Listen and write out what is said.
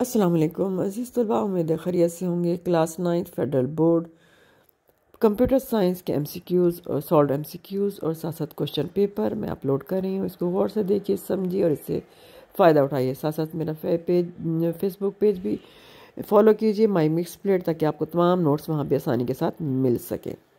असलम अज़ीज़ तलबा उम्मीद ख़रीत से होंगे class ninth federal board computer science के एमसीक्यूज़ और सॉल्व एमसीक्यूज़ और साथ साथ क्वेश्चन पेपर मैं अपलोड कर रही हूँ इसको गौर से देखिए समझिए और इससे फ़ायदा उठाइए साथ साथ मेरा पेज फेसबुक पेज भी फॉलो कीजिए माई मिक्स प्लेट ताकि आपको तमाम नोट्स वहाँ भी आसानी के साथ मिल सकें